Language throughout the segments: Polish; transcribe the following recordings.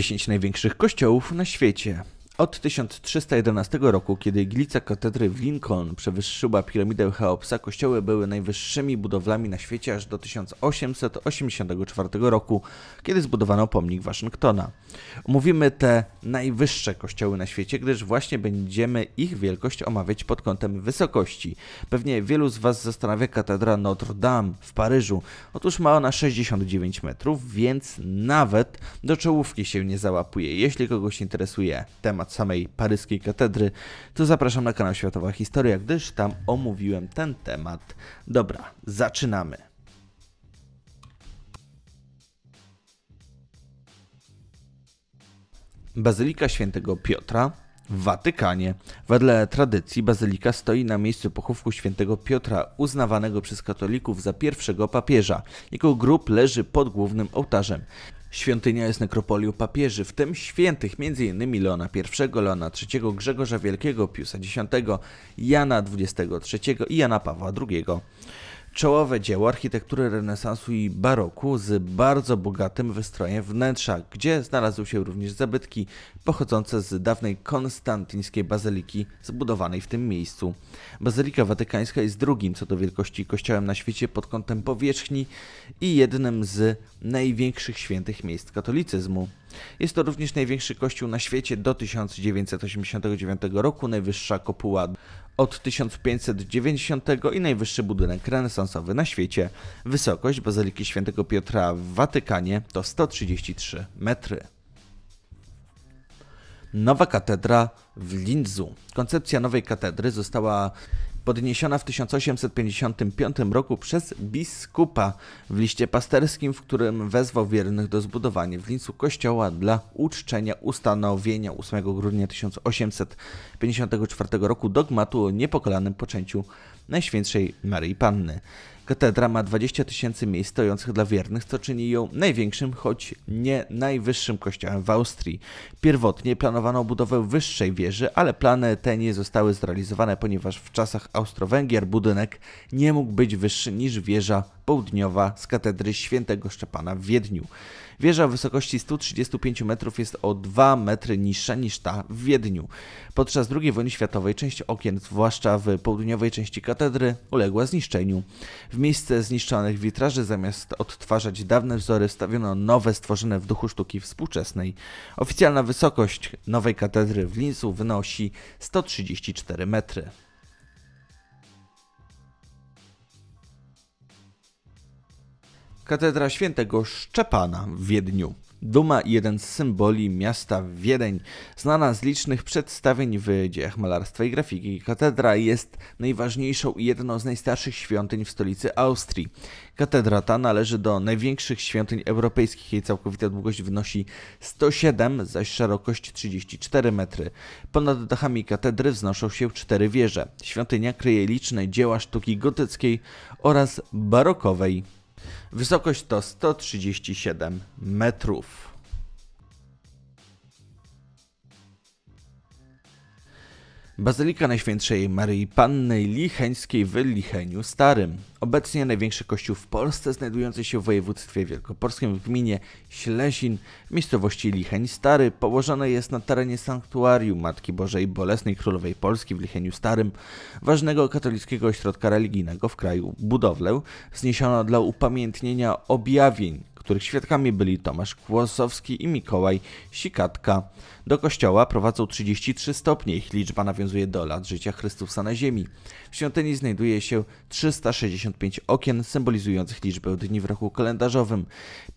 10 największych kościołów na świecie. Od 1311 roku, kiedy iglica katedry w Lincoln przewyższyła piramidę Cheopsa, kościoły były najwyższymi budowlami na świecie aż do 1884 roku, kiedy zbudowano pomnik Waszyngtona. Mówimy te najwyższe kościoły na świecie, gdyż właśnie będziemy ich wielkość omawiać pod kątem wysokości. Pewnie wielu z Was zastanawia katedra Notre Dame w Paryżu. Otóż ma ona 69 metrów, więc nawet do czołówki się nie załapuje. Jeśli kogoś interesuje temat samej paryskiej katedry, to zapraszam na kanał Światowa Historia, gdyż tam omówiłem ten temat. Dobra, zaczynamy. Bazylika Świętego Piotra w Watykanie. Wedle tradycji bazylika stoi na miejscu pochówku świętego Piotra, uznawanego przez katolików za pierwszego papieża. Jego grób leży pod głównym ołtarzem. Świątynia jest nekropolią papieży, w tym świętych m.in. Leona I, Leona III, Grzegorza Wielkiego, Piusa X, Jana XXIII i Jana Pawła II czołowe dzieło architektury renesansu i baroku z bardzo bogatym wystrojem wnętrza, gdzie znalazły się również zabytki pochodzące z dawnej konstantyńskiej bazyliki zbudowanej w tym miejscu. Bazylika Watykańska jest drugim co do wielkości kościołem na świecie pod kątem powierzchni i jednym z największych świętych miejsc katolicyzmu. Jest to również największy kościół na świecie do 1989 roku, najwyższa kopuła od 1590 i najwyższy budynek renesansowy na świecie. Wysokość Bazyliki Świętego Piotra w Watykanie to 133 metry. Nowa katedra w Linzu. Koncepcja nowej katedry została podniesiona w 1855 roku przez biskupa w liście pasterskim, w którym wezwał wiernych do zbudowania w lińcu kościoła dla uczczenia ustanowienia 8 grudnia 1854 roku dogmatu o niepokolanym poczęciu Najświętszej Maryi Panny. Katedra ma 20 tysięcy miejsc stojących dla wiernych, co czyni ją największym, choć nie najwyższym kościołem w Austrii. Pierwotnie planowano budowę wyższej wieży, ale plany te nie zostały zrealizowane, ponieważ w czasach Austro-Węgier budynek nie mógł być wyższy niż wieża południowa z katedry świętego Szczepana w Wiedniu. Wieża o wysokości 135 metrów jest o 2 metry niższa niż ta w Wiedniu. Podczas II wojny światowej część okien, zwłaszcza w południowej części katedry, uległa zniszczeniu. W miejsce zniszczonych witraży zamiast odtwarzać dawne wzory stawiono nowe stworzone w duchu sztuki współczesnej. Oficjalna wysokość nowej katedry w Linzu wynosi 134 metry. Katedra Świętego Szczepana w Wiedniu. Duma jeden z symboli miasta Wiedeń. Znana z licznych przedstawień w dziejach malarstwa i grafiki, katedra jest najważniejszą i jedną z najstarszych świątyń w stolicy Austrii. Katedra ta należy do największych świątyń europejskich. Jej całkowita długość wynosi 107, zaś szerokość 34 metry. Ponad dachami katedry wznoszą się cztery wieże. Świątynia kryje liczne dzieła sztuki gotyckiej oraz barokowej. Wysokość to 137 metrów. Bazylika Najświętszej Maryi Panny Licheńskiej w Licheniu Starym. Obecnie największy kościół w Polsce znajdujący się w województwie wielkopolskim w gminie Ślesin w miejscowości Licheń Stary położony jest na terenie sanktuarium Matki Bożej Bolesnej Królowej Polski w Licheniu Starym, ważnego katolickiego ośrodka religijnego w kraju. Budowlę zniesiono dla upamiętnienia objawień których świadkami byli Tomasz Kłosowski i Mikołaj Sikatka. Do kościoła prowadzą 33 stopnie, ich liczba nawiązuje do lat życia Chrystusa na ziemi. W świątyni znajduje się 365 okien symbolizujących liczbę dni w roku kalendarzowym,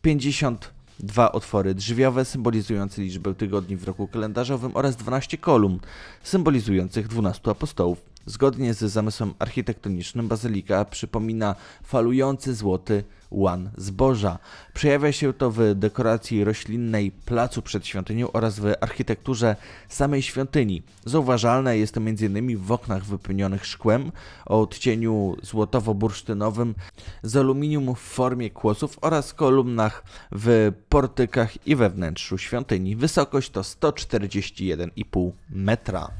50 dwa otwory drzwiowe symbolizujące liczbę tygodni w roku kalendarzowym oraz 12 kolumn symbolizujących 12 apostołów. Zgodnie z zamysłem architektonicznym bazylika przypomina falujący złoty łan zboża. Przejawia się to w dekoracji roślinnej placu przed świątynią oraz w architekturze samej świątyni. Zauważalne jest to m.in. w oknach wypełnionych szkłem o odcieniu złotowo-bursztynowym z aluminium w formie kłosów oraz kolumnach w portykach i we wnętrzu świątyni. Wysokość to 141,5 metra.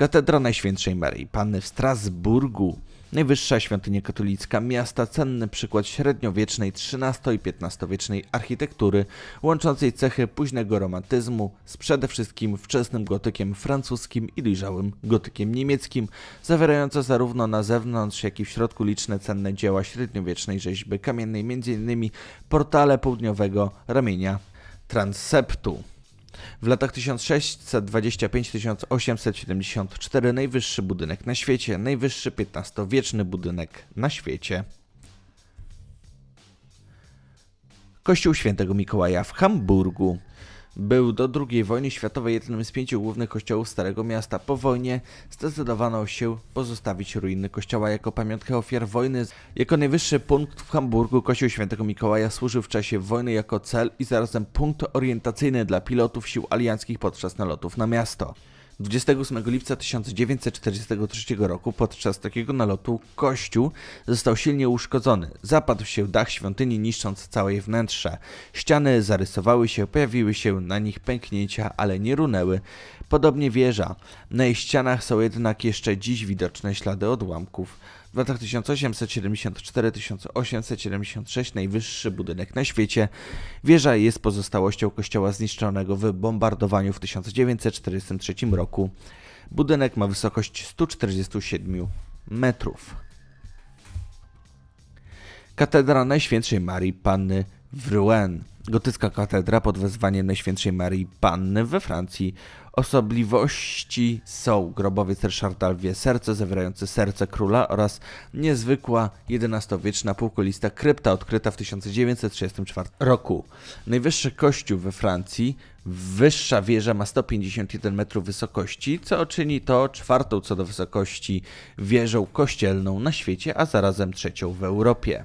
Katedra Najświętszej Maryi Panny w Strasburgu, najwyższa świątynia katolicka miasta, cenny przykład średniowiecznej XIII i XV-wiecznej architektury, łączącej cechy późnego romantyzmu z przede wszystkim wczesnym gotykiem francuskim i dojrzałym gotykiem niemieckim, zawierająca zarówno na zewnątrz, jak i w środku liczne cenne dzieła średniowiecznej rzeźby kamiennej, m.in. portale południowego ramienia transeptu. W latach 1625-1874 najwyższy budynek na świecie, najwyższy 15 wieczny budynek na świecie. Kościół Świętego Mikołaja w Hamburgu. Był do II wojny światowej jednym z pięciu głównych kościołów Starego Miasta. Po wojnie zdecydowano się pozostawić ruiny kościoła jako pamiątkę ofiar wojny. Jako najwyższy punkt w Hamburgu kościół świętego Mikołaja służył w czasie wojny jako cel i zarazem punkt orientacyjny dla pilotów sił alianckich podczas nalotów na miasto. 28 lipca 1943 roku podczas takiego nalotu kościół został silnie uszkodzony. Zapadł się dach świątyni, niszcząc całe jej wnętrze. Ściany zarysowały się, pojawiły się na nich pęknięcia, ale nie runęły. Podobnie wieża. Na jej ścianach są jednak jeszcze dziś widoczne ślady odłamków. W latach 1874-1876 najwyższy budynek na świecie. Wieża jest pozostałością kościoła zniszczonego w bombardowaniu w 1943 roku. Budynek ma wysokość 147 metrów. Katedra Najświętszej Marii Panny w Rouen. Gotycka katedra pod wezwaniem Najświętszej Marii Panny we Francji Osobliwości są grobowiec Ryszarda Lwie, serce zawierające serce króla oraz niezwykła XI-wieczna półkulista krypta odkryta w 1934 roku. Najwyższy kościół we Francji, wyższa wieża ma 151 metrów wysokości, co czyni to czwartą co do wysokości wieżą kościelną na świecie, a zarazem trzecią w Europie.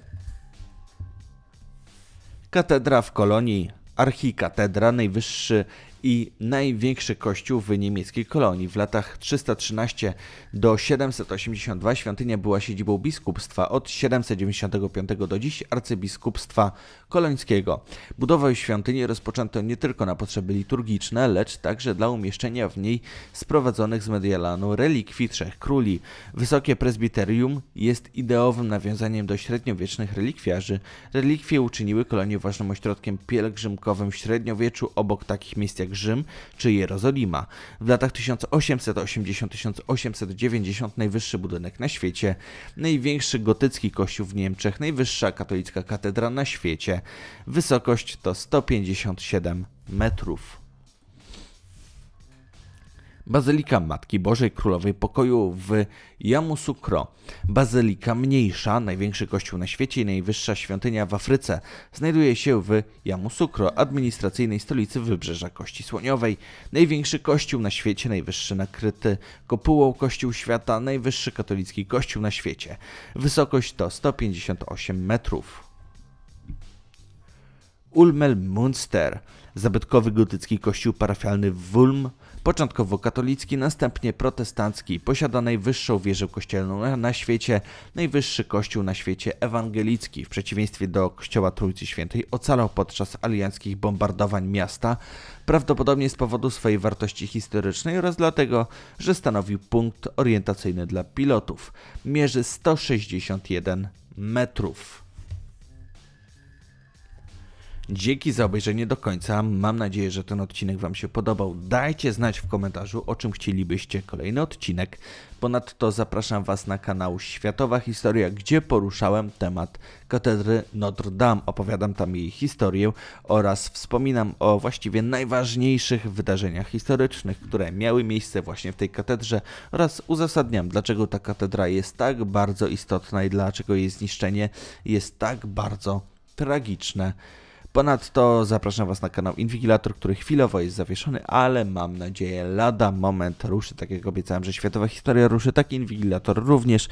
Katedra w Kolonii Archikatedra, najwyższy i największy kościół w niemieckiej kolonii. W latach 313 do 782 świątynia była siedzibą biskupstwa, od 795 do dziś arcybiskupstwa kolońskiego. Budowę świątyni rozpoczęto nie tylko na potrzeby liturgiczne, lecz także dla umieszczenia w niej sprowadzonych z Mediolanu relikwii trzech króli. Wysokie prezbiterium jest ideowym nawiązaniem do średniowiecznych relikwiarzy. Relikwie uczyniły kolonię ważnym ośrodkiem pielgrzymkowym w średniowieczu obok takich miejsc jak Rzym czy Jerozolima. W latach 1880-1890 najwyższy budynek na świecie, największy gotycki kościół w Niemczech, najwyższa katolicka katedra na świecie. Wysokość to 157 metrów. Bazylika Matki Bożej Królowej Pokoju w Yamoussoukro, bazylika mniejsza, największy kościół na świecie i najwyższa świątynia w Afryce, znajduje się w Yamoussoukro, administracyjnej stolicy Wybrzeża Kości Słoniowej, największy kościół na świecie, najwyższy nakryty kopułą kościół świata, najwyższy katolicki kościół na świecie. Wysokość to 158 metrów. Ulmel Munster, zabytkowy gotycki kościół parafialny w Ulm początkowo katolicki, następnie protestancki, posiada najwyższą wieżę kościelną na świecie, najwyższy kościół na świecie ewangelicki, w przeciwieństwie do kościoła Trójcy Świętej, ocalał podczas alianckich bombardowań miasta, prawdopodobnie z powodu swojej wartości historycznej oraz dlatego, że stanowił punkt orientacyjny dla pilotów. Mierzy 161 metrów. Dzięki za obejrzenie do końca. Mam nadzieję, że ten odcinek Wam się podobał. Dajcie znać w komentarzu, o czym chcielibyście kolejny odcinek. Ponadto zapraszam Was na kanał Światowa Historia, gdzie poruszałem temat katedry Notre Dame. Opowiadam tam jej historię oraz wspominam o właściwie najważniejszych wydarzeniach historycznych, które miały miejsce właśnie w tej katedrze oraz uzasadniam, dlaczego ta katedra jest tak bardzo istotna i dlaczego jej zniszczenie jest tak bardzo tragiczne. Ponadto zapraszam Was na kanał Inwigilator, który chwilowo jest zawieszony, ale mam nadzieję lada moment ruszy, tak jak obiecałem, że światowa historia ruszy, tak Inwigilator również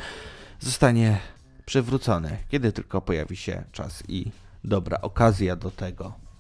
zostanie przywrócony, kiedy tylko pojawi się czas i dobra okazja do tego.